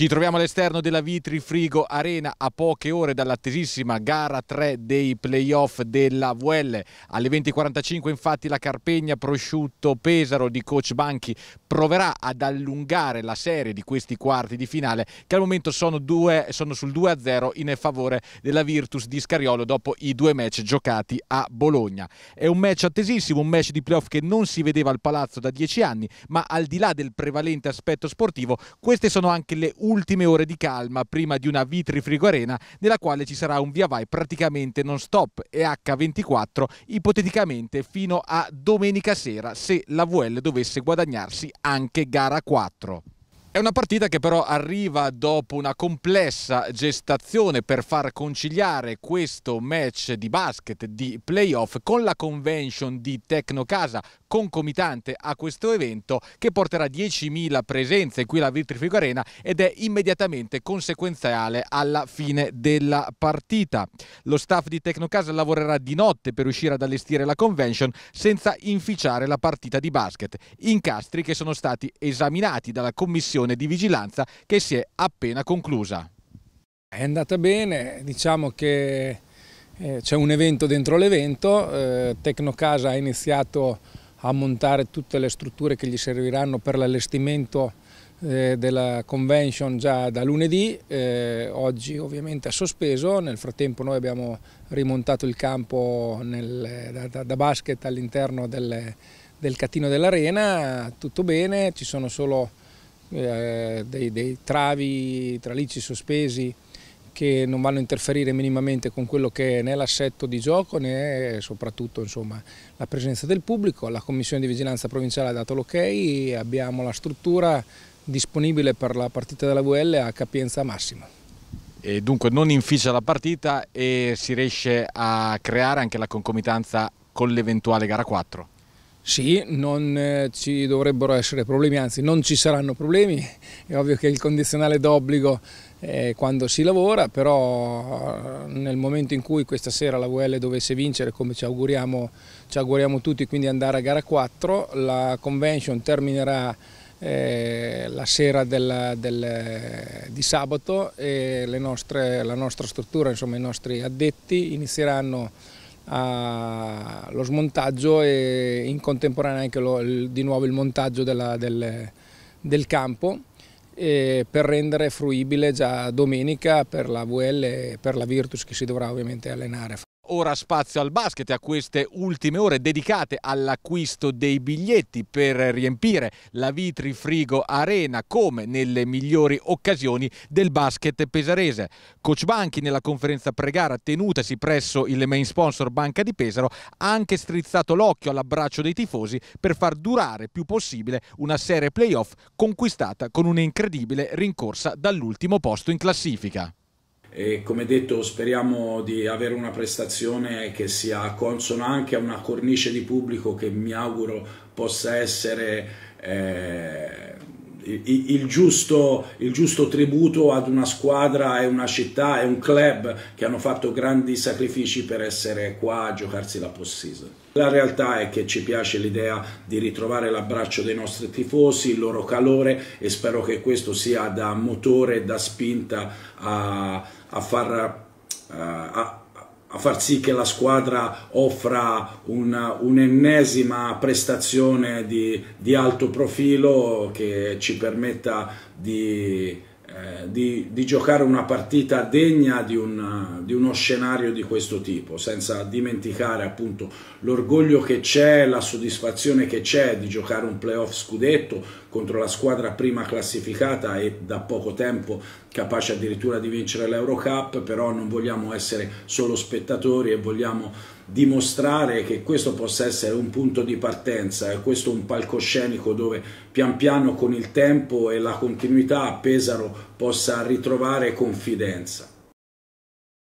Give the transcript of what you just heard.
Ci troviamo all'esterno della Vitrifrigo Arena a poche ore dall'attesissima gara 3 dei playoff della VL. Alle 20.45 infatti la Carpegna Prosciutto Pesaro di Coach Banchi proverà ad allungare la serie di questi quarti di finale che al momento sono, due, sono sul 2-0 in favore della Virtus di Scariolo dopo i due match giocati a Bologna. È un match attesissimo, un match di playoff che non si vedeva al palazzo da dieci anni, ma al di là del prevalente aspetto sportivo, queste sono anche le uniche ultime ore di calma prima di una Vitrifrigo Arena nella quale ci sarà un via vai praticamente non stop e H24 ipoteticamente fino a domenica sera se la VL dovesse guadagnarsi anche gara 4. È una partita che però arriva dopo una complessa gestazione per far conciliare questo match di basket di playoff con la convention di Tecnocasa concomitante a questo evento che porterà 10.000 presenze qui alla Vitrifico Arena ed è immediatamente conseguenziale alla fine della partita. Lo staff di Tecnocasa lavorerà di notte per riuscire ad allestire la convention senza inficiare la partita di basket, incastri che sono stati esaminati dalla commissione di vigilanza che si è appena conclusa. È andata bene, diciamo che eh, c'è un evento dentro l'evento, eh, Tecnocasa ha iniziato a montare tutte le strutture che gli serviranno per l'allestimento eh, della convention già da lunedì, eh, oggi ovviamente è sospeso, nel frattempo noi abbiamo rimontato il campo nel, da, da, da, basket all'interno del, del catino dell'arena, tutto bene, ci sono solo eh, dei, dei travi, tralicci sospesi che non vanno a interferire minimamente con quello che è né l'assetto di gioco né soprattutto insomma, la presenza del pubblico. La Commissione di Vigilanza Provinciale ha dato l'ok, abbiamo la struttura disponibile per la partita della VL a capienza massima. E dunque non inficia la partita e si riesce a creare anche la concomitanza con l'eventuale gara 4? Sì, non eh, ci dovrebbero essere problemi, anzi non ci saranno problemi, è ovvio che il condizionale d'obbligo è quando si lavora, però eh, nel momento in cui questa sera la VL dovesse vincere, come ci auguriamo, ci auguriamo tutti, quindi andare a gara 4, la convention terminerà eh, la sera del, del, di sabato e nostre, la nostra struttura, insomma i nostri addetti inizieranno eh, lo smontaggio e in contemporanea anche lo, il, di nuovo il montaggio della, del, del, campo eh, per rendere fruibile già domenica per la VL e per la Virtus che si dovrà ovviamente allenare ora spazio al basket, e a queste ultime ore dedicate all'acquisto dei biglietti per riempire la Vitri Frigo Arena come nelle migliori occasioni del basket pesarese. Coach Banchi nella conferenza pregara tenutasi presso il main sponsor Banca di Pesaro ha anche strizzato l'occhio all'abbraccio dei tifosi per far durare più possibile una serie playoff conquistata con un'incredibile rincorsa dall'ultimo posto in classifica e come detto speriamo di avere una prestazione che sia consona anche a una cornice di pubblico che mi auguro possa essere eh, il, il, giusto, il giusto tributo ad una squadra e una città e un club che hanno fatto grandi sacrifici per essere qua a giocarsi la post-season. La realtà è che ci piace l'idea di ritrovare l'abbraccio dei nostri tifosi, il loro calore e spero che questo sia da motore, da spinta a a far, uh, a, a far sì che la squadra offra un'ennesima prestazione di, di, alto profilo che ci permetta di, eh, di, di giocare una partita degna un, di, uno scenario di questo tipo, senza dimenticare appunto l'orgoglio che c'è, la soddisfazione che c'è di giocare un playoff scudetto contro la squadra prima classificata e da poco tempo capace addirittura di vincere l'Eurocup, però non vogliamo essere solo spettatori e vogliamo dimostrare che questo possa essere un punto di partenza, e questo è un palcoscenico dove pian piano con il tempo e la continuità Pesaro possa ritrovare confidenza.